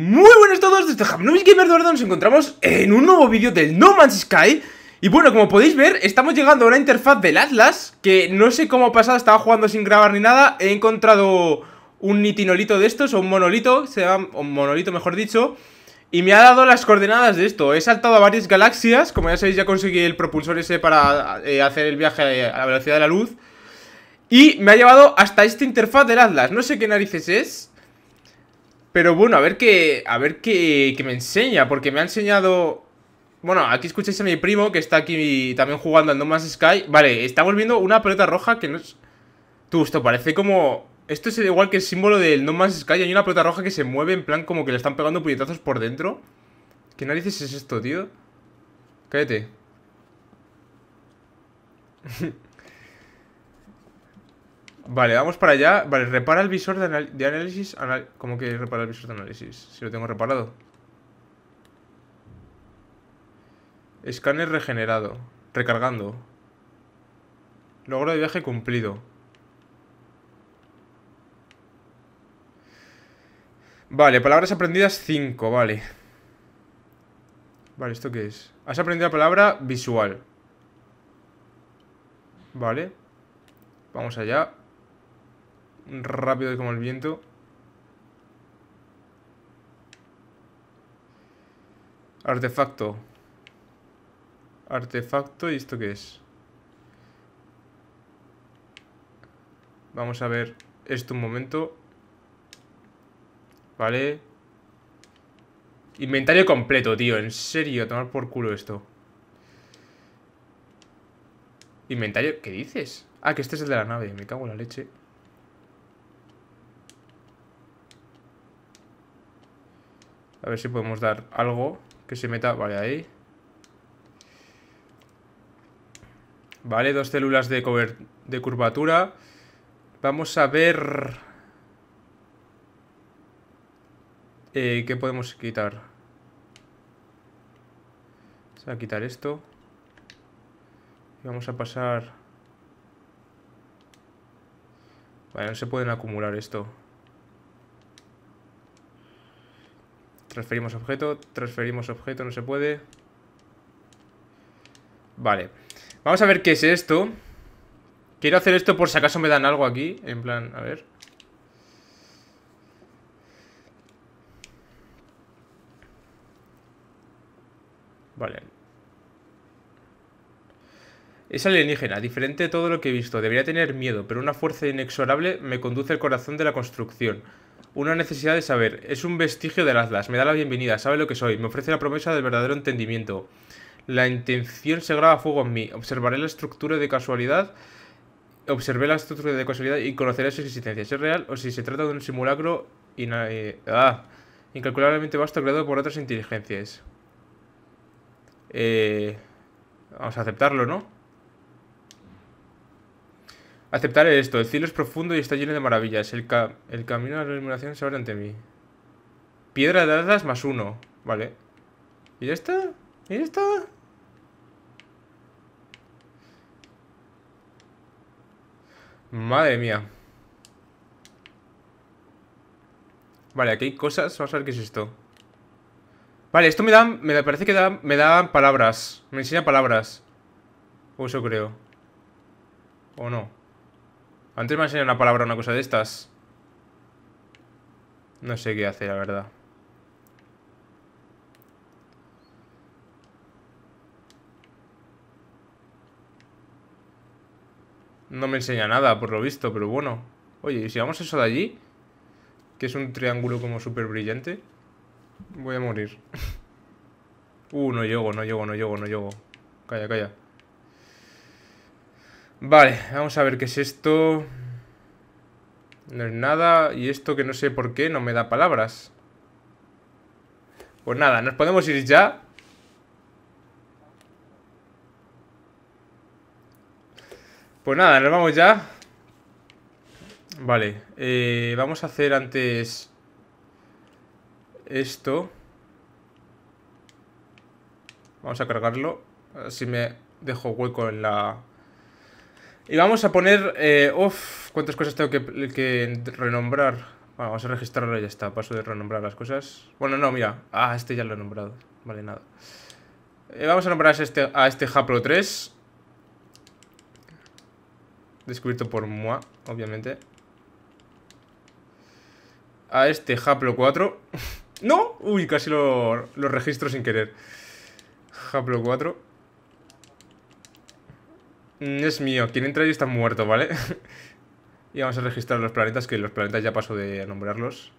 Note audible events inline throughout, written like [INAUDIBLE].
Muy buenas a todos, desde Jamnubis Gamer nos encontramos en un nuevo vídeo del No Man's Sky Y bueno, como podéis ver, estamos llegando a una interfaz del Atlas Que no sé cómo ha pasado, estaba jugando sin grabar ni nada He encontrado un nitinolito de estos, o un monolito, se llama un monolito mejor dicho Y me ha dado las coordenadas de esto He saltado a varias galaxias, como ya sabéis ya conseguí el propulsor ese para eh, hacer el viaje a la velocidad de la luz Y me ha llevado hasta esta interfaz del Atlas, no sé qué narices es pero bueno, a ver qué. A ver qué, me enseña. Porque me ha enseñado. Bueno, aquí escucháis a mi primo que está aquí también jugando al No Man's Sky. Vale, estamos viendo una pelota roja que no es. Tú, esto parece como. Esto es igual que el símbolo del No Man's Sky. Hay una pelota roja que se mueve en plan como que le están pegando puñetazos por dentro. ¿Qué narices es esto, tío? Cállate. [LAUGHS] Vale, vamos para allá. Vale, repara el visor de, análisis. ¿Cómo que repara el visor de análisis? Si lo tengo reparado. Escáner regenerado. Recargando. Logro de viaje cumplido. Vale, palabras aprendidas 5, vale. Vale, ¿esto qué es? Has aprendido la palabra visual. Vale. Vamos allá rápido como el viento. Artefacto. Artefacto, ¿y esto qué es? Vamos a ver esto un momento. Vale. Inventario completo, tío. En serio, a tomar por culo esto. Inventario, ¿qué dices? Ah, que este es el de la nave. Me cago en la leche. A ver si podemos dar algo que se meta. Vale, ahí. Vale, dos células de, de curvatura. Vamos a ver... Eh, ¿Qué podemos quitar? Vamos a quitar esto. Y vamos a pasar... Vale, no se pueden acumular esto. Transferimos objeto, transferimos objeto, no se puede. Vale. Vamos a ver qué es esto. Quiero hacer esto por si acaso me dan algo aquí. En plan, a ver. Vale. Es alienígena, diferente de todo lo que he visto. Debería tener miedo, pero una fuerza inexorable me conduce al corazón de la construcción una necesidad de saber. Es un vestigio del Atlas. Me da la bienvenida, sabe lo que soy. Me ofrece la promesa del verdadero entendimiento. La intención se graba fuego en mí. Observaré la estructura de casualidad. Observé la estructura de casualidad y conoceré su existencia. es real o si se trata de un simulacro eh, ah, incalculablemente vasto creado por otras inteligencias. Eh, vamos a aceptarlo, ¿no? Aceptar esto. El cielo es profundo y está lleno de maravillas. El, el camino a la iluminación se abre ante mí. Piedra de hadas más uno. Vale. ¿Y esta? ¿Y esta? Madre mía. Vale, aquí hay cosas. Vamos a ver qué es esto. Vale, esto me da... Me parece que me da palabras. Me enseña palabras. O eso creo. O no. Antes me ha una palabra una cosa de estas. No sé qué hace, la verdad. No me enseña nada, por lo visto, pero bueno. Oye, ¿y si vamos a eso de allí? Que es un triángulo como súper brillante. Voy a morir. [LAUGHS] Uh, no llego, no llego, no llego, no llego. Calla, calla. Vale, vamos a ver qué es esto. No es nada. Y esto que no sé por qué no me da palabras. Pues nada, nos podemos ir ya. Pues nada, nos vamos ya. Vale, eh, vamos a hacer antes esto. Vamos a cargarlo. si me dejo hueco en la y vamos a poner... Eh, cuántas cosas tengo que, renombrar. Ah, vamos a registrarlo y ya está. Paso de renombrar las cosas. Bueno, no, mira. Ah, este ya lo he nombrado. Vale, nada. Eh, vamos a nombrar a este, a este Haplo 3. Descubierto por Moi, obviamente. A este Haplo 4. [LAUGHS] ¡No! Uy, casi lo, lo registro sin querer. Haplo 4. Mm, es mío. Quien entra ahí está muerto, ¿vale? [LAUGHS] y vamos a registrar los planetas, que los planetas ya paso de nombrarlos.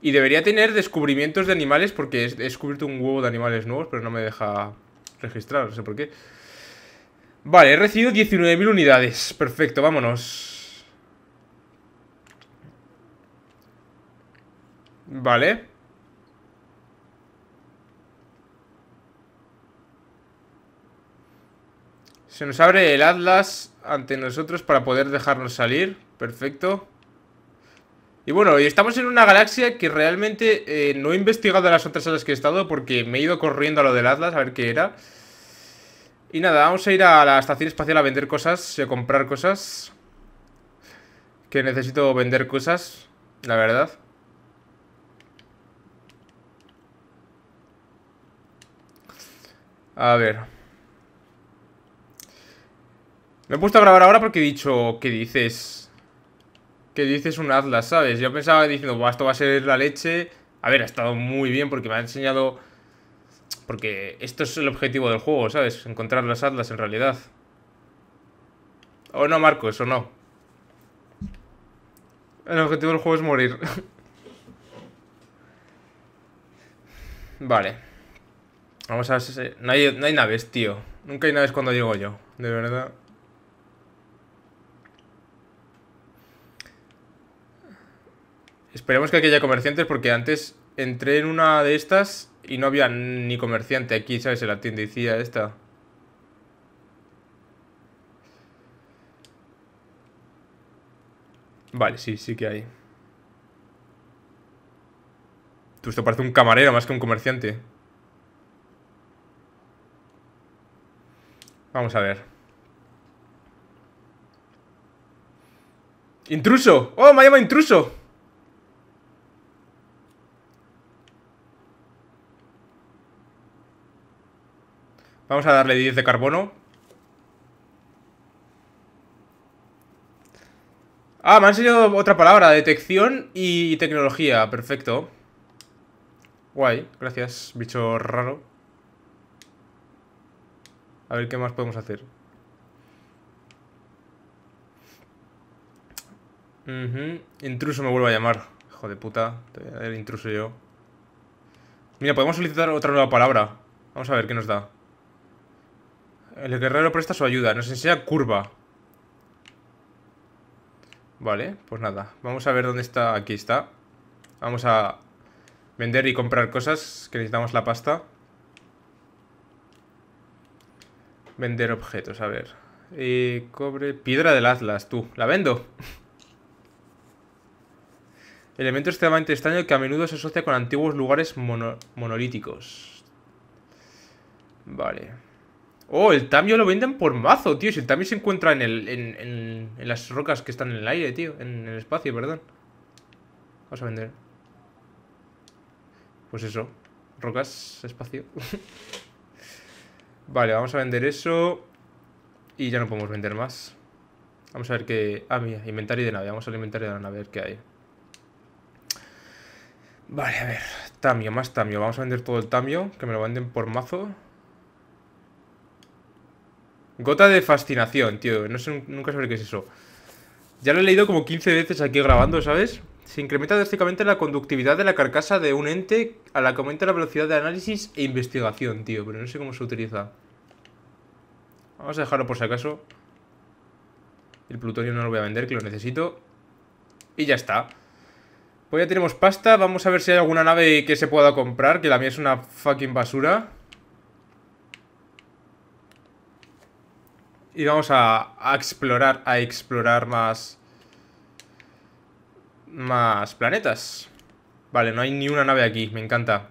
Y debería tener descubrimientos de animales porque he descubierto un huevo de animales nuevos, pero no me deja registrar, no sé por qué. Vale, he recibido 19.000 unidades. Perfecto, vámonos. Vale. Se nos abre el Atlas ante nosotros para poder dejarnos salir. Perfecto. Y bueno, estamos en una galaxia que realmente eh, no he investigado las otras a que he estado porque me he ido corriendo a lo del Atlas a ver qué era. Y nada, vamos a ir a la estación espacial a vender cosas y a comprar cosas. Que necesito vender cosas, la verdad. A ver. Me he puesto a grabar ahora porque he dicho que dices... Que dices un Atlas, ¿sabes? Yo pensaba diciendo, esto va a ser la leche. A ver, ha estado muy bien porque me ha enseñado... Porque esto es el objetivo del juego, ¿sabes? Encontrar las Atlas en realidad. ¿O no, Marco eso no? El objetivo del juego es morir. [LAUGHS] vale. Vamos a ver si... No hay, no hay naves, tío. Nunca hay naves cuando llego yo, de verdad. Esperemos que aquí haya comerciantes porque antes entré en una de estas y no había ni comerciante aquí, ¿sabes? En la tiendecía esta. Vale, sí, sí que hay. esto parece un camarero más que un comerciante. Vamos a ver. ¡Intruso! ¡Oh, me ha llamado intruso! Vamos a darle 10 de carbono. Ah, me han enseñado otra palabra, detección y tecnología, perfecto. Guay, gracias, bicho raro. A ver qué más podemos hacer. Intruso me vuelvo a llamar. Hijo de puta, el intruso yo. Mira, podemos solicitar otra nueva palabra. Vamos a ver qué nos da. El guerrero presta su ayuda. Nos enseña curva. Vale, pues nada. Vamos a ver dónde está. Aquí está. Vamos a vender y comprar cosas que necesitamos la pasta. Vender objetos, a ver. cobre... Piedra del Atlas, tú. ¡La vendo! [LAUGHS] Elemento extremadamente extraño que a menudo se asocia con antiguos lugares monolíticos. Vale. Oh, el Tamio lo venden por mazo, tío. Si el Tamio se encuentra en, el, en, las rocas que están en el aire, tío. En el espacio, perdón. Vamos a vender. Pues eso. Rocas, espacio. [LAUGHS] vale, vamos a vender eso. Y ya no podemos vender más. Vamos a ver qué... Ah, mira, inventario de nave. Vamos al inventario de la nave a ver qué hay. Vale, a ver. Tamio, más Tamio. Vamos a vender todo el Tamio, que me lo venden por mazo. Gota de fascinación, tío. No sé, nunca sabré qué es eso. Ya lo he leído como 15 veces aquí grabando, ¿sabes? Se incrementa drásticamente la conductividad de la carcasa de un ente a la que aumenta la velocidad de análisis e investigación, tío. Pero no sé cómo se utiliza. Vamos a dejarlo por si acaso. El plutonio no lo voy a vender, que lo necesito. Y ya está. Pues ya tenemos pasta. Vamos a ver si hay alguna nave que se pueda comprar, que la mía es una fucking basura. Y vamos a, explorar, a explorar más... Más planetas. Vale, no hay ni una nave aquí, me encanta.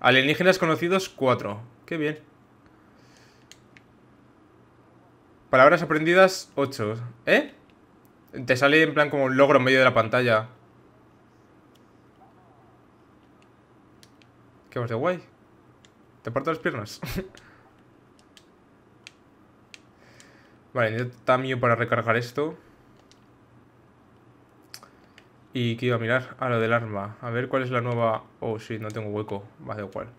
Alienígenas conocidos, cuatro. Qué bien. Palabras aprendidas, ocho. ¿Eh? Te sale en plan como un logro en medio de la pantalla. Qué más de guay. Te parto las piernas. [LAUGHS] Vale, yo también para recargar esto. Y quiero iba a mirar a ah, lo del arma. A ver cuál es la nueva... Oh, sí, no tengo hueco. Va, da igual. Bueno,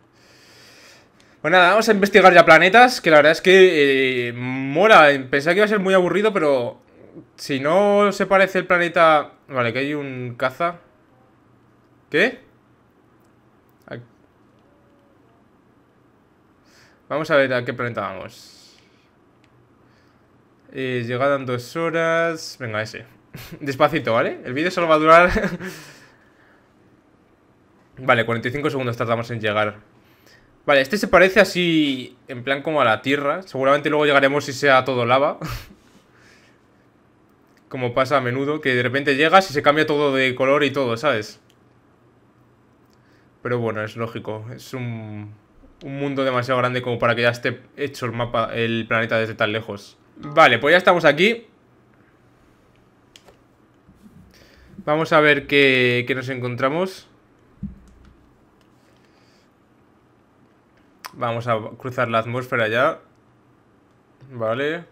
pues nada, vamos a investigar ya planetas, que la verdad es que eh, mola. Pensé que iba a ser muy aburrido, pero si no se parece el planeta... Vale, que hay un caza. ¿Qué? Vamos a ver a qué planeta vamos. Eh, llegada en dos horas. Venga, ese. [LAUGHS] Despacito, ¿vale? El vídeo solo va a durar. [LAUGHS] vale, 45 segundos tardamos en llegar. Vale, este se parece así. En plan, como a la tierra. Seguramente luego llegaremos si sea todo lava. [LAUGHS] como pasa a menudo, que de repente llegas y se cambia todo de color y todo, ¿sabes? Pero bueno, es lógico. Es un, un mundo demasiado grande como para que ya esté hecho el mapa, el planeta desde tan lejos. Vale, pues ya estamos aquí. Vamos a ver qué, nos encontramos. Vamos a cruzar la atmósfera ya. Vale.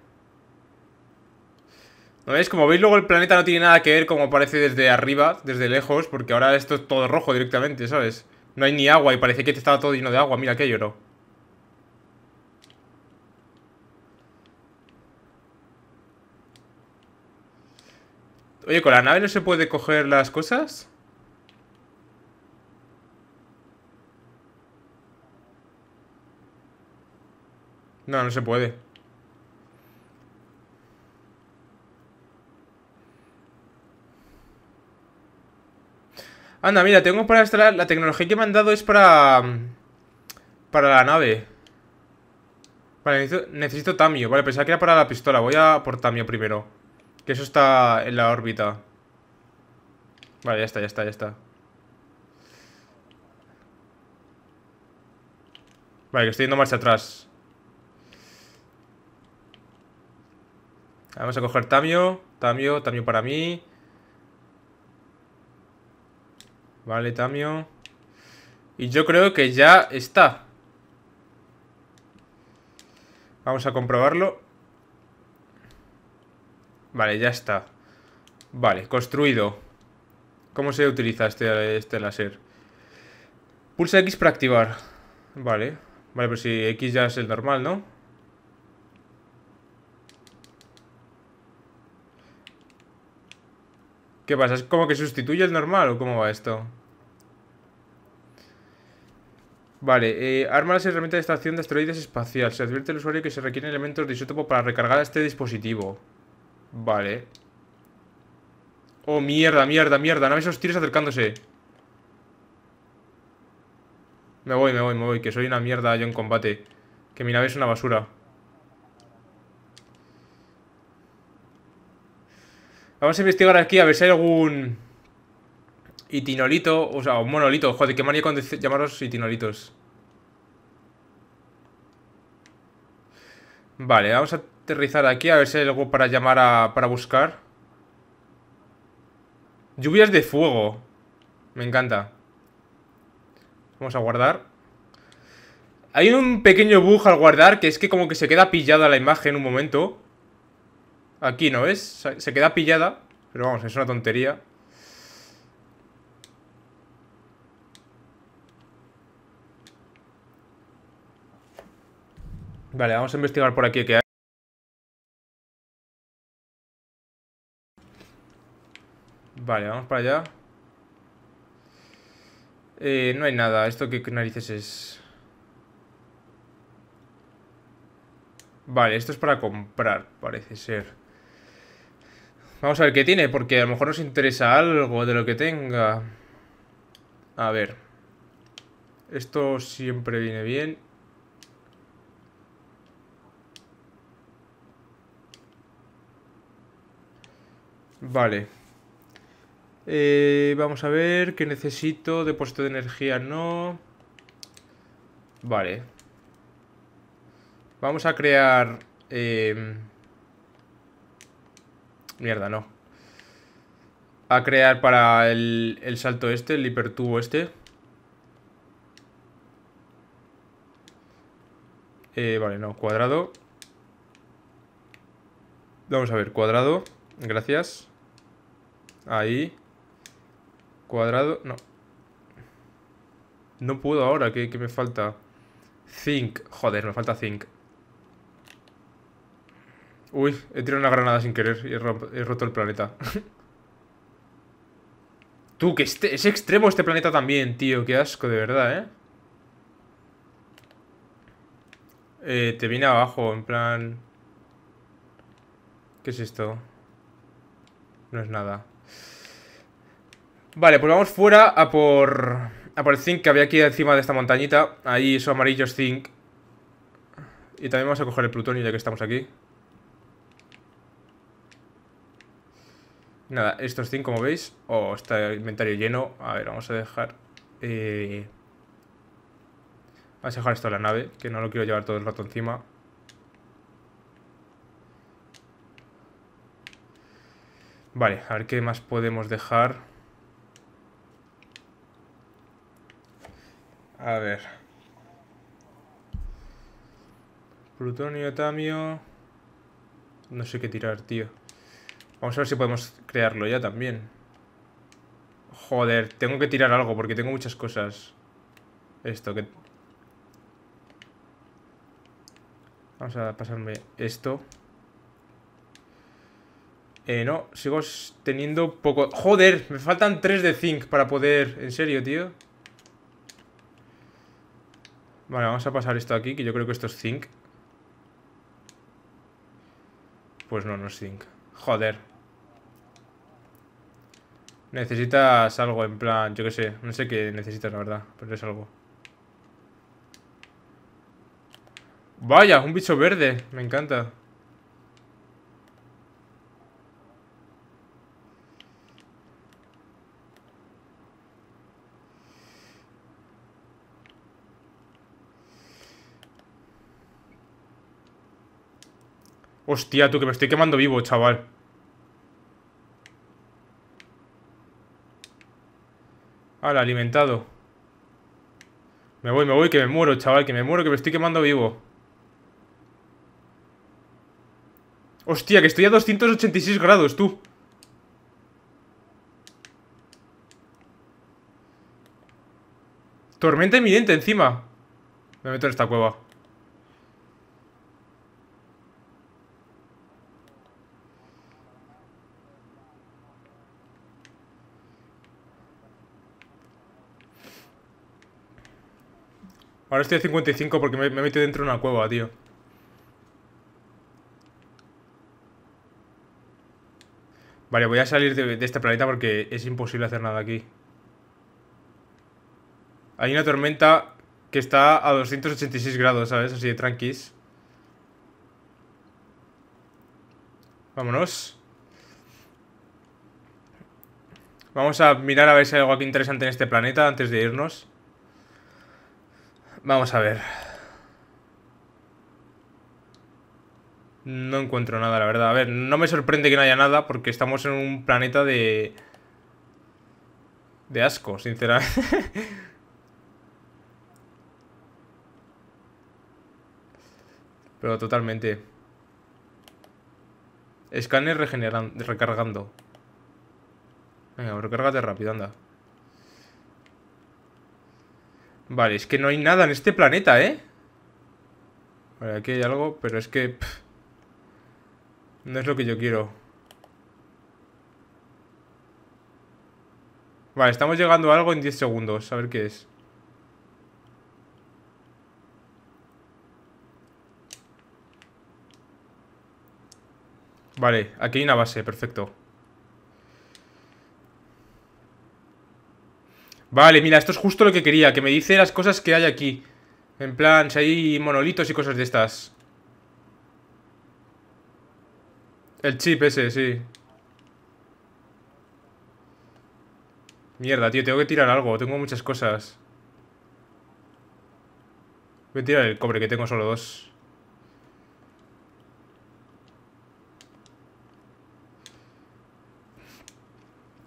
¿No veis? Como veis, luego el planeta no tiene nada que ver como parece desde arriba, desde lejos, porque ahora esto es todo rojo directamente, ¿sabes? No hay ni agua y parece que estaba todo lleno de agua. Mira aquello, ¿no? Oye, ¿con la nave no se puede coger las cosas? No, no se puede. Anda, mira, tengo para instalar... La tecnología que me han dado es para... Mm, para la nave. Vale, necesito, necesito Tamio. Vale, pensaba que era para la pistola. Voy a por Tamio primero. Que eso está en la órbita. Vale, ya está, ya está, ya está. Vale, que estoy yendo marcha atrás. Vamos a coger Tamio. Tamio, Tamio para mí. Vale, Tamio. Y yo creo que ya está. Vamos a comprobarlo. Vale, ya está. Vale, construido. ¿Cómo se utiliza este, este, láser? Pulsa X para activar. Vale. Vale, pues si X ya es el normal, ¿no? ¿Qué pasa? ¿Es como que sustituye el normal o cómo va esto? Vale, eh, arma las herramientas de extracción de asteroides espacial. Se advierte al usuario que se requieren elementos de isótopo para recargar este dispositivo. Vale. Oh, mierda, mierda, mierda. No los tiros acercándose. Me voy, me voy, me voy. Que soy una mierda yo en combate. Que mi nave es una basura. Vamos a investigar aquí a ver si hay algún... Itinolito, o sea, un monolito. Joder, qué manía con llamaros itinolitos. Vale, vamos a aterrizar aquí, a ver si hay algo para llamar a... para buscar. Lluvias de fuego. Me encanta. Vamos a guardar. Hay un pequeño bug al guardar, que es que como que se queda pillada la imagen un momento. Aquí, ¿no es? Se queda pillada. Pero vamos, es una tontería. Vale, vamos a investigar por aquí que Vale, vamos para allá. Eh, no hay nada. ¿Esto qué narices es? Vale, esto es para comprar, parece ser. Vamos a ver qué tiene, porque a lo mejor nos interesa algo de lo que tenga. A ver. Esto siempre viene bien. Vale. Eh, vamos a ver, ¿qué necesito? Depósito de energía, no. Vale. Vamos a crear... Em, mierda, no. A crear para el, salto este, el hipertubo este. Eh, vale, no, cuadrado. Vamos a ver, cuadrado. Gracias. Ahí. Cuadrado, no. No puedo ahora, ¿qué, me falta? Zinc, joder, me falta zinc. Uy, he tirado una granada sin querer y he, roto el planeta. [LAUGHS] Tú, que este, es extremo este planeta también, tío. Qué asco, de verdad, ¿eh? Eh, te vine abajo, en plan... ¿Qué es esto? No es nada. Vale, pues vamos fuera a por... A por el zinc que había aquí encima de esta montañita. Ahí esos amarillos zinc. Y también vamos a coger el plutonio ya que estamos aquí. Nada, estos zinc como veis. Oh, está el inventario lleno. A ver, vamos a dejar... Eh, vamos a dejar esto en la nave, que no lo quiero llevar todo el rato encima. Vale, a ver qué más podemos dejar. A ver. Plutonio, tamio... No sé qué tirar, tío. Vamos a ver si podemos crearlo ya también. Joder, tengo que tirar algo porque tengo muchas cosas. Esto, que... Vamos a pasarme esto. Eh, no, sigo teniendo poco... ¡Joder! Me faltan 3 de zinc para poder... En serio, tío. Vale, vamos a pasar esto aquí, que yo creo que esto es zinc. Pues no, no es zinc. Joder. Necesitas algo en plan, yo qué sé, no sé qué necesitas la verdad, pero es algo. Vaya, un bicho verde, me encanta. Hostia, tú, que me estoy quemando vivo, chaval. Al alimentado. Me voy, me voy, que me muero, chaval, que me muero, que me estoy quemando vivo. Hostia, que estoy a 286 grados, tú. Tormenta inminente encima. Me meto en esta cueva. Ahora estoy a 55 porque me, he metido dentro de una cueva, tío. Vale, voy a salir de, de, este planeta porque es imposible hacer nada aquí. Hay una tormenta que está a 286 grados, ¿sabes? Así de tranquis. Vámonos. Vamos a mirar a ver si hay algo aquí interesante en este planeta antes de irnos. Vamos a ver. No encuentro nada, la verdad. A ver, no me sorprende que no haya nada porque estamos en un planeta de... De asco, sinceramente. [LAUGHS] Pero totalmente. Escáner regenerando, recargando. Venga, recárgate rápido, anda. Vale, es que no hay nada en este planeta, ¿eh? Vale, aquí hay algo, pero es que... no es lo que yo quiero. Vale, estamos llegando a algo en 10 segundos. A ver qué es. Vale, aquí hay una base, perfecto. Vale, mira, esto es justo lo que quería, que me dice las cosas que hay aquí. En plan, si hay monolitos y cosas de estas. El chip ese, sí. Mierda, tío, tengo que tirar algo, tengo muchas cosas. Voy a tirar el cobre, que tengo solo dos.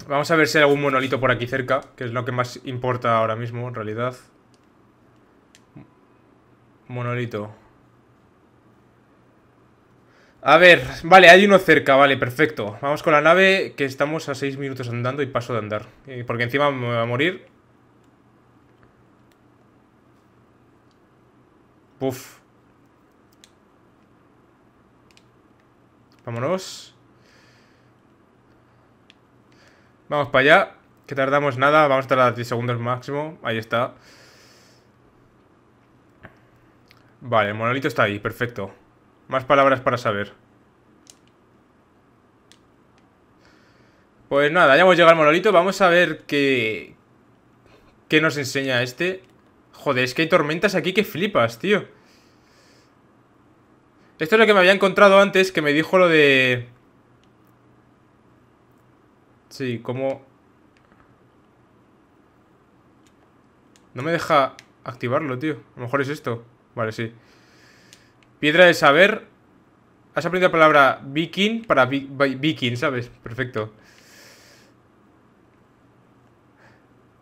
Vamos a ver si hay algún monolito por aquí cerca, que es lo que más importa ahora mismo, en realidad. Monolito. A ver, vale, hay uno cerca, vale, perfecto. Vamos con la nave, que estamos a 6 minutos andando y paso de andar. Eh, porque encima me va a morir. Puf. Vámonos. Vamos para allá, que tardamos nada, vamos a tardar 10 segundos máximo, ahí está. Vale, el monolito está ahí, perfecto. Más palabras para saber. Pues nada, ya hemos llegado al monolito, vamos a ver qué... ¿Qué nos enseña este? Joder, es que hay tormentas aquí que flipas, tío. Esto es lo que me había encontrado antes, que me dijo lo de... Sí, como... No me deja activarlo, tío. A lo mejor es esto. Vale, sí. Piedra de saber. Has aprendido la palabra viking para viking, ¿sabes? Perfecto.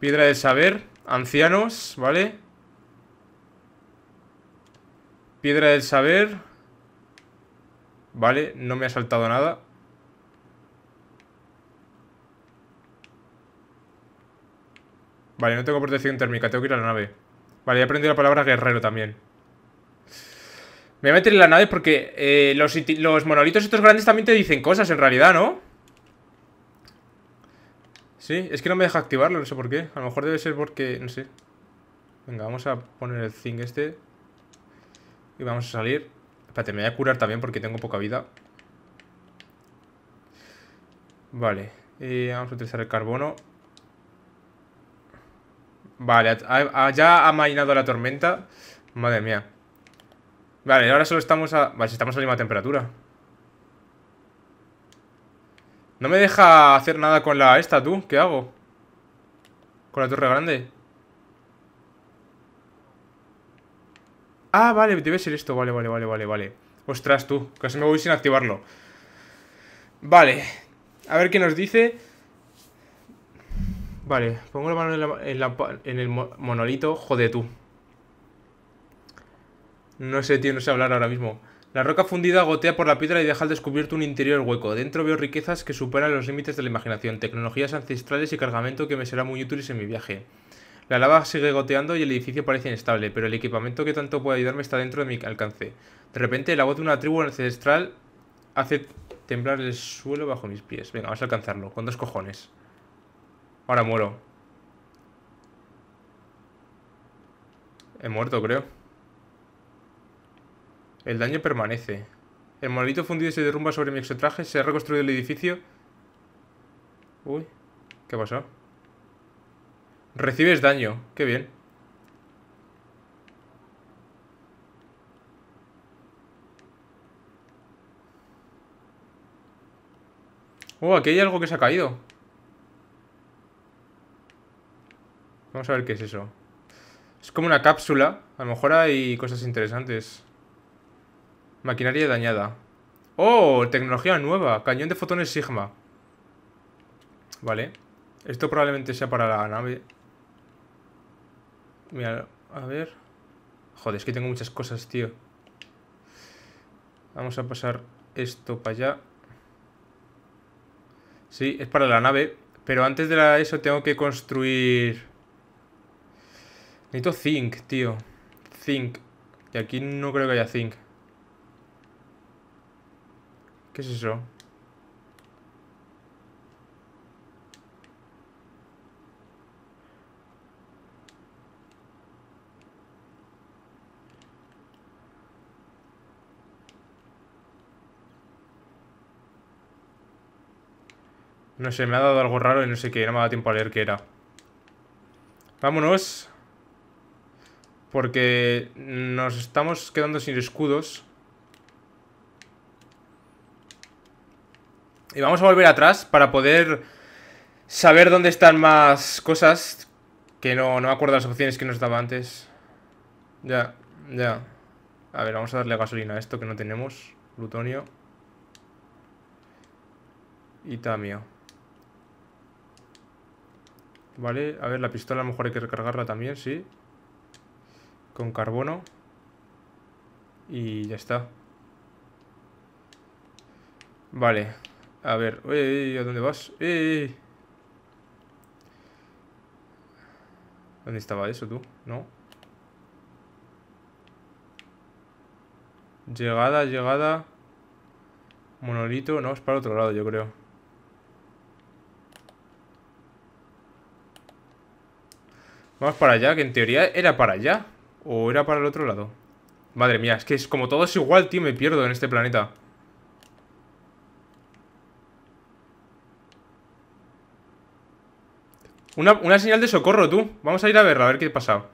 Piedra de saber. Ancianos, ¿vale? Piedra del saber. Vale, no me ha saltado nada. Vale, no tengo protección térmica, tengo que ir a la nave. Vale, he aprendido la palabra guerrero también. Me voy a meter en la nave porque eh, los, monolitos estos grandes también te dicen cosas en realidad, ¿no? Sí, es que no me deja activarlo, no sé por qué. A lo mejor debe ser porque... no sé. Venga, vamos a poner el zinc este. Y vamos a salir. Espérate, me voy a curar también porque tengo poca vida. Vale. Y eh, vamos a utilizar el carbono. Vale, ya ha mainado la tormenta. Madre mía. Vale, ahora solo estamos a... Vale, si estamos a la misma temperatura. No me deja hacer nada con la esta, tú. ¿Qué hago? Con la torre grande. Ah, vale, debe ser esto. Vale, vale, vale, vale, vale. Ostras, tú. Casi me voy sin activarlo. Vale. A ver qué nos dice... Vale, pongo la mano en, el monolito. Jode tú. No sé, tío, no sé hablar ahora mismo. La roca fundida gotea por la piedra y deja al descubierto un interior hueco. Dentro veo riquezas que superan los límites de la imaginación, tecnologías ancestrales y cargamento que me será muy útiles en mi viaje. La lava sigue goteando y el edificio parece inestable, pero el equipamiento que tanto puede ayudarme está dentro de mi alcance. De repente, la voz de una tribu ancestral hace temblar el suelo bajo mis pies. Venga, vamos a alcanzarlo, con dos cojones. Ahora muero. He muerto, creo. El daño permanece. El monolito fundido se derrumba sobre mi exotraje. Se ha reconstruido el edificio. Uy, ¿qué pasó? Recibes daño. Qué bien. Oh, aquí hay algo que se ha caído. Vamos a ver qué es eso. Es como una cápsula. A lo mejor hay cosas interesantes. Maquinaria dañada. ¡Oh! Tecnología nueva. Cañón de fotones Sigma. Vale. Esto probablemente sea para la nave. Mira, a ver. Joder, es que tengo muchas cosas, tío. Vamos a pasar esto para allá. Sí, es para la nave. Pero antes de eso tengo que construir... Necesito zinc, tío. Zinc. Y aquí no creo que haya zinc. ¿Qué es eso? No sé, me ha dado algo raro y no sé qué, no me da tiempo a leer qué era. Vámonos. Porque nos estamos quedando sin escudos. Y vamos a volver atrás para poder saber dónde están más cosas. Que no, no me acuerdo las opciones que nos daba antes. Ya, ya. A ver, vamos a darle gasolina a esto que no tenemos. Plutonio. Y tamio. Vale, a ver, la pistola a lo mejor hay que recargarla también, sí con carbono y ya está. Vale, a ver, oye, ¿a dónde vas? ¿Dónde estaba eso tú? ¿No? Llegada, llegada. Monolito, no, es para otro lado, yo creo. Vamos para allá, que en teoría era para allá. ¿O era para el otro lado? Madre mía, es que es como todo es igual, tío Me pierdo en este planeta Una, una, señal de socorro, tú. Vamos a ir a verla, a ver qué pasa.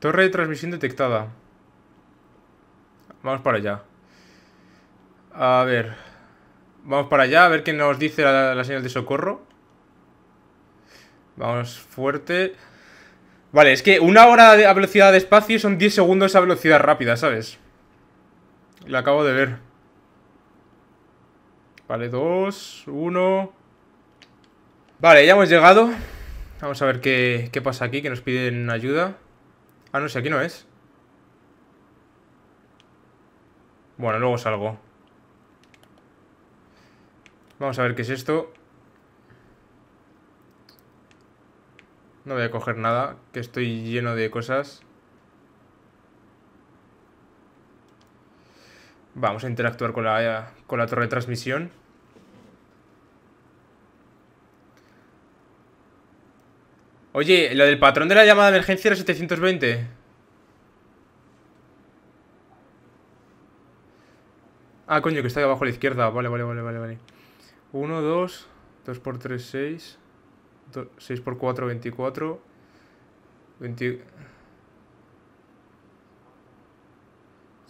Torre de transmisión detectada. Vamos para allá. A ver... Vamos para allá a ver qué nos dice la, señal de socorro. Vamos fuerte. Vale, es que una hora a velocidad de espacio son 10 segundos a velocidad rápida, ¿sabes? Lo acabo de ver. Vale, dos, uno... Vale, ya hemos llegado. Vamos a ver qué, pasa aquí, que nos piden ayuda. Ah, no sé, si aquí no es. Bueno, luego salgo. Vamos a ver qué es esto. No voy a coger nada, que estoy lleno de cosas. Vamos a interactuar con la, con la torre de transmisión. Oye, lo del patrón de la llamada de emergencia era 720. Ah, coño, que está ahí abajo a la izquierda. Vale, vale, vale, vale, vale. 1, 2, 2 por 3, 6, 6 por 4, 24, 20...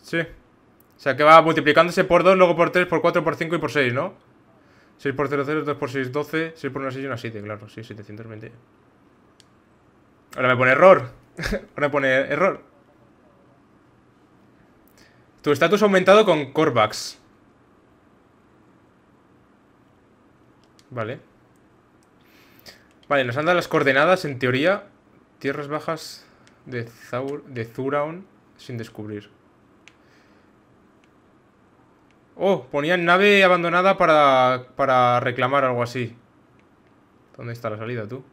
Sí. O sea, que va multiplicándose por 2, luego por 3, por 4, por 5 y por 6, ¿no? 6 por 0, 0, 2 por 6, 12, 6 por 1, 6 y 1, 7, claro, sí, 720. Ahora me pone error. [LAUGHS] Ahora me pone error. Tu estatus ha aumentado con Corvax. Vale. Vale, nos han dado las coordenadas, en teoría, tierras bajas de, Zaur, de sin descubrir. Oh, ponían nave abandonada para, para reclamar algo así. ¿Dónde está la salida, tú?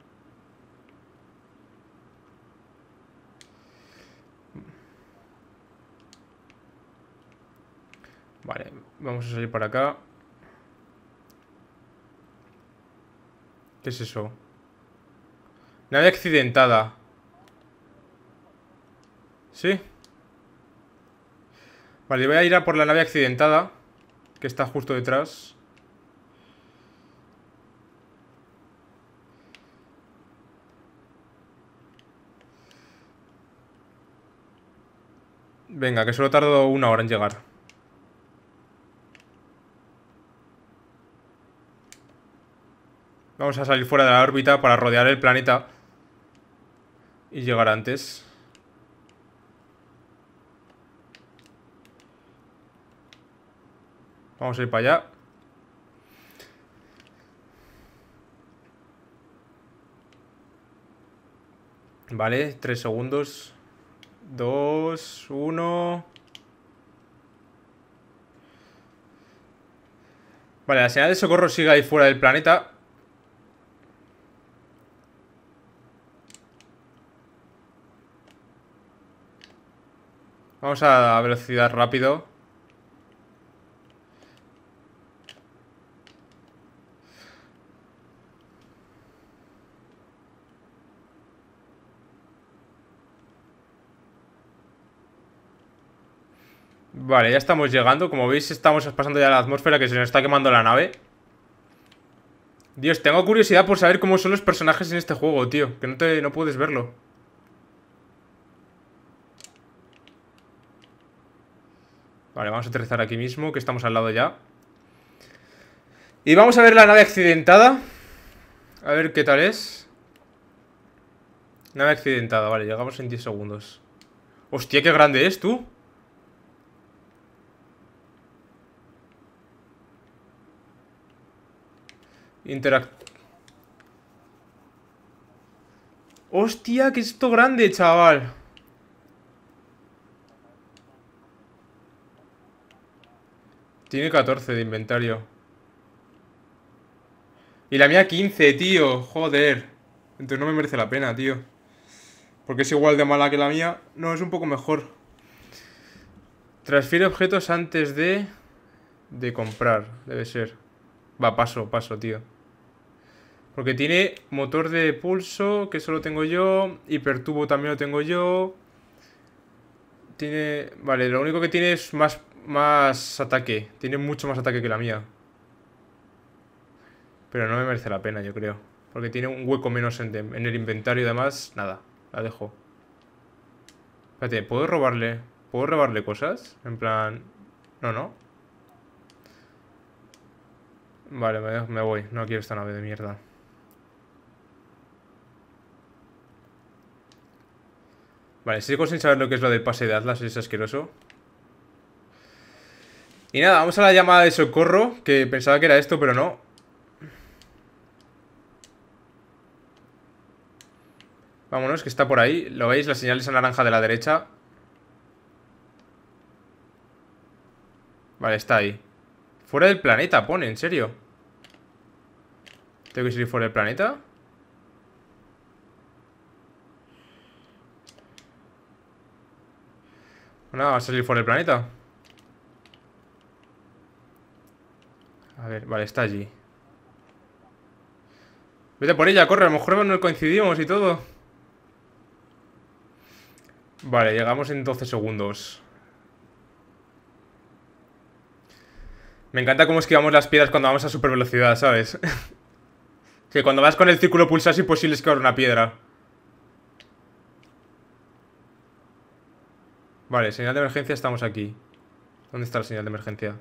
Vale, vamos a salir para acá. ¿Qué es eso? Nave accidentada. ¿Sí? Vale, voy a ir a por la nave accidentada. Que está justo detrás. Venga, que solo tardo una hora en llegar. Vamos a salir fuera de la órbita para rodear el planeta y llegar antes. Vamos a ir para allá. Vale, tres segundos. Dos, uno... Vale, la señal de socorro sigue ahí fuera del planeta. Vamos a velocidad rápido. Vale, ya estamos llegando. Como veis, estamos pasando ya la atmósfera que se nos está quemando la nave. Dios, tengo curiosidad por saber cómo son los personajes en este juego, tío. Que no, te, no puedes verlo. Vale, vamos a aterrizar aquí mismo, que estamos al lado ya. Y vamos a ver la nave accidentada. A ver qué tal es. Nave accidentada, vale, llegamos en 10 segundos. Hostia, qué grande es, tú. Interact... Hostia, es esto grande, chaval. Tiene 14 de inventario. Y la mía 15, tío. Joder. Entonces no me merece la pena, tío. Porque es igual de mala que la mía. No, es un poco mejor. Transfiere objetos antes de... De comprar, debe ser. Va, paso, paso, tío. Porque tiene motor de pulso, que solo tengo yo. Hipertubo también lo tengo yo. Tiene... Vale, lo único que tiene es más más ataque. Tiene mucho más ataque que la mía. Pero no me merece la pena, yo creo. Porque tiene un hueco menos en, el inventario. y Además, nada. La dejo. Espérate, ¿puedo robarle? ¿Puedo robarle cosas? En plan... No, no. Vale, me, voy. No quiero esta nave de mierda. Vale, sigo sin saber lo que es lo del pase de Atlas. Es asqueroso. Y nada, vamos a la llamada de socorro, que pensaba que era esto, pero no. Vámonos, que está por ahí. ¿Lo veis? La señal es naranja de la derecha. Vale, está ahí. Fuera del planeta, pone, en serio. ¿Tengo que salir fuera del planeta? Pues nada, va a salir fuera del planeta. A ver, vale, está allí. Vete por ella, corre, a lo mejor no coincidimos y todo. Vale, llegamos en 12 segundos. Me encanta cómo esquivamos las piedras cuando vamos a super velocidad, ¿sabes? [LAUGHS] que cuando vas con el círculo pulsado es imposible esquivar una piedra. Vale, señal de emergencia, estamos aquí. ¿Dónde está la señal de emergencia?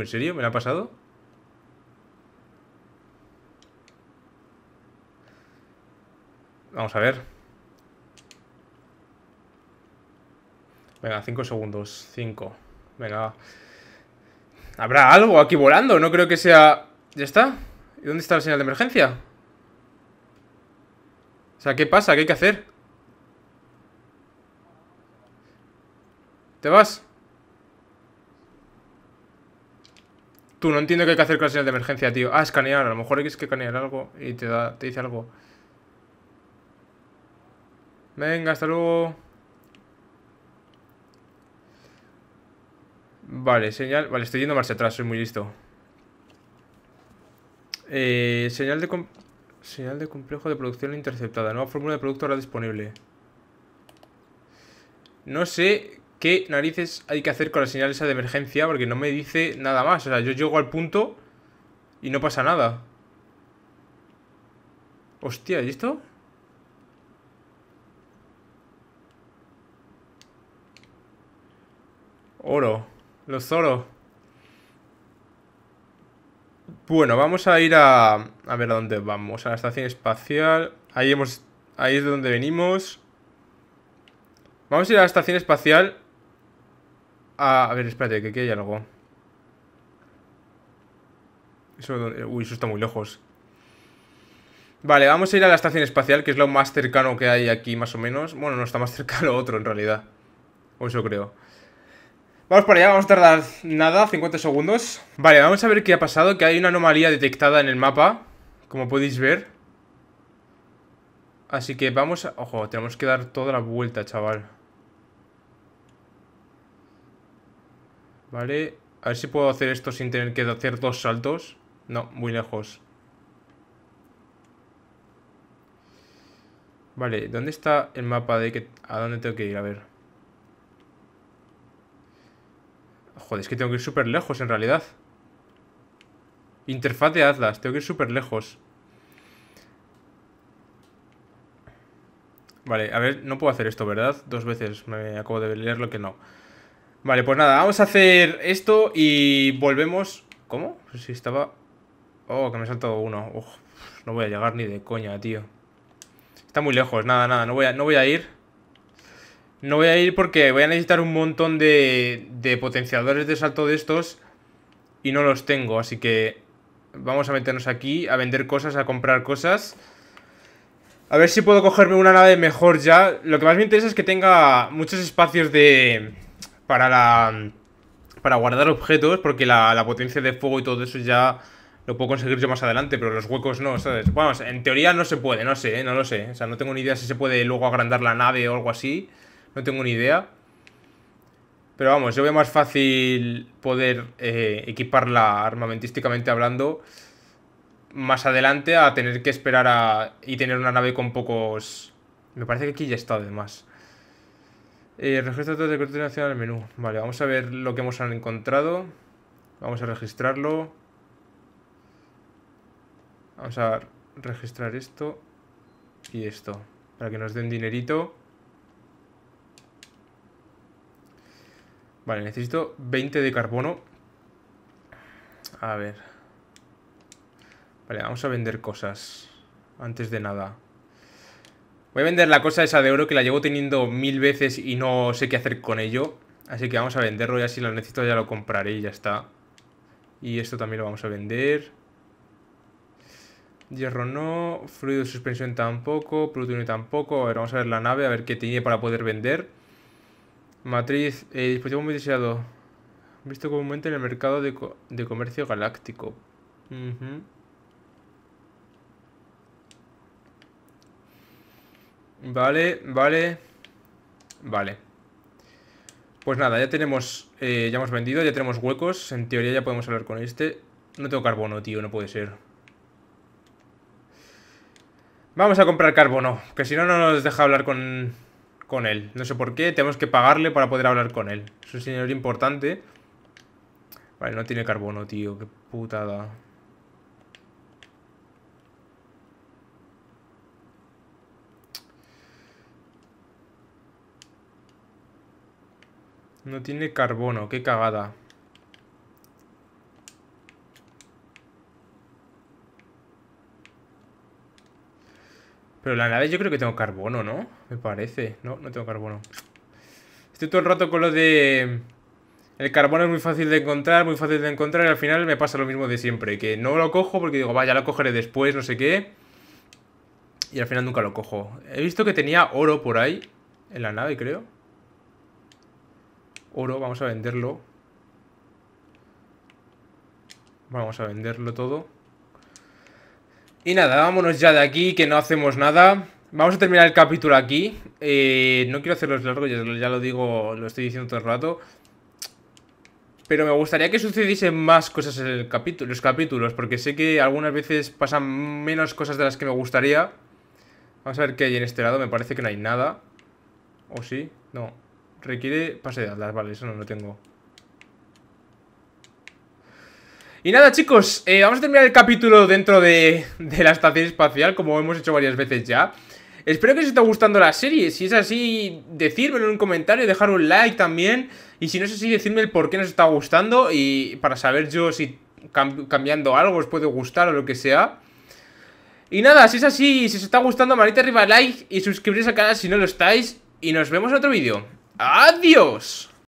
en serio? ¿Me la ha pasado? Vamos a ver. Venga, cinco segundos. 5. Venga. Habrá algo aquí volando. No creo que sea... ¿Ya está? ¿Y dónde está la señal de emergencia? O sea, ¿qué pasa? ¿Qué hay que hacer? ¿Te vas? no entiendo qué hay que hacer con la señal de emergencia, tío. Ah, escanear. A lo mejor hay que escanear algo y te, te dice algo. Venga, hasta luego. Vale, señal... Vale, estoy yendo más atrás, soy muy listo. Eh, señal de... Señal de complejo de producción interceptada. Nueva fórmula de producto ahora disponible. No sé qué narices hay que hacer con la señal esa de emergencia porque no me dice nada más. O sea, yo llego al punto y no pasa nada. Hostia, ¿y esto? Oro. Los oro. Bueno, vamos a ir a... A ver a dónde vamos. A la estación espacial. Ahí hemos... Ahí es de donde venimos. Vamos a ir a la estación espacial Ah, a ver, espérate, que aquí hay algo. Eh, uy, eso está muy lejos. Vale, vamos a ir a la estación espacial, que es lo más cercano que hay aquí, más o menos. Bueno, no está más cerca lo [LAUGHS] otro, en realidad. O eso creo. Vamos para allá, vamos a tardar nada, 50 segundos. Vale, vamos a ver qué ha pasado, que hay una anomalía detectada en el mapa, como podéis ver. Así que vamos a... Ojo, tenemos que dar toda la vuelta, chaval. Vale, a ver si puedo hacer esto sin tener que hacer dos saltos. No, muy lejos. Vale, ¿dónde está el mapa de que... a dónde tengo que ir? A ver. Joder, es que tengo que ir súper lejos en realidad. Interfaz de Atlas, tengo que ir súper lejos. Vale, a ver, no puedo hacer esto, ¿verdad? Dos veces, me acabo de leer lo que no. Vale, pues nada, vamos a hacer esto y volvemos... ¿Cómo? Si pues estaba... Oh, que me he saltado uno. no voy a llegar ni de coña, tío. Está muy lejos, nada, nada, no voy a, no voy a ir. No voy a ir porque voy a necesitar un montón de, de potenciadores de salto de estos y no los tengo, así que vamos a meternos aquí a vender cosas, a comprar cosas. A ver si puedo cogerme una nave mejor ya. Lo que más me interesa es que tenga muchos espacios de, para la para guardar objetos, porque la, la, potencia de fuego y todo eso ya lo puedo conseguir yo más adelante, pero los huecos no, ¿sabes? Vamos, en teoría no se puede, no sé, ¿eh? no lo sé. O sea, no tengo ni idea si se puede luego agrandar la nave o algo así. No tengo ni idea. Pero vamos, yo veo más fácil poder eh, equiparla armamentísticamente hablando más adelante a tener que esperar a... y tener una nave con pocos... Me parece que aquí ya está además. Eh, registro de Corte Nacional del menú. Vale, vamos a ver lo que hemos encontrado. Vamos a registrarlo. Vamos a registrar esto y esto. Para que nos den dinerito. Vale, necesito 20 de carbono. A ver. Vale, vamos a vender cosas. Antes de nada. Voy a vender la cosa esa de oro que la llevo teniendo mil veces y no sé qué hacer con ello. Así que vamos a venderlo, ya si lo necesito ya lo compraré y ya está. Y esto también lo vamos a vender. Hierro no, fluido de suspensión tampoco, plutonio tampoco. A ver, vamos a ver la nave, a ver qué tiene para poder vender. Matriz, eh, dispositivo muy deseado. Visto comúnmente en el mercado de, comercio galáctico. Vale, vale. Vale. Pues nada, ya tenemos... Eh, ya hemos vendido, ya tenemos huecos. En teoría ya podemos hablar con este. No tengo carbono, tío, no puede ser. Vamos a comprar carbono, que si no, no nos deja hablar con, con él. No sé por qué, tenemos que pagarle para poder hablar con él. Es un señor importante. Vale, no tiene carbono, tío, qué putada. No tiene carbono, qué cagada. Pero la nave yo creo que tengo carbono, ¿no? Me parece. No, no tengo carbono. Estoy todo el rato con lo de... Mm, el carbono es muy fácil de encontrar, muy fácil de encontrar y al final me pasa lo mismo de siempre. Que no lo cojo porque digo, vaya, lo cogeré después, no sé qué. Y al final nunca lo cojo. He visto que tenía oro por ahí. En la nave, creo. Oro, vamos a venderlo. Vamos a venderlo todo. Y nada, vámonos ya de aquí, que no hacemos nada. Vamos a terminar el capítulo aquí. Eh, no quiero hacerlos largo ya, ya lo digo, lo estoy diciendo todo el rato. Pero me gustaría que sucediesen más cosas en el capítulo, los capítulos, porque sé que algunas veces pasan menos cosas de las que me gustaría. Vamos a ver qué hay en este lado, me parece que no hay nada. ¿O sí? No. Requiere pase de vale, eso no lo tengo. Y nada chicos, eh, vamos a terminar el capítulo dentro de, de, la estación espacial Como hemos hecho varias veces ya Espero que os esté gustando la serie Si es así, decírmelo en un comentario Dejar un like también Y si no es así, decirme por qué nos está gustando Y para saber yo si cambiando algo os puede gustar o lo que sea Y nada, si es así, si os está gustando Manita arriba, like y suscribiros al canal si no lo estáis Y nos vemos en otro vídeo ¡Adiós!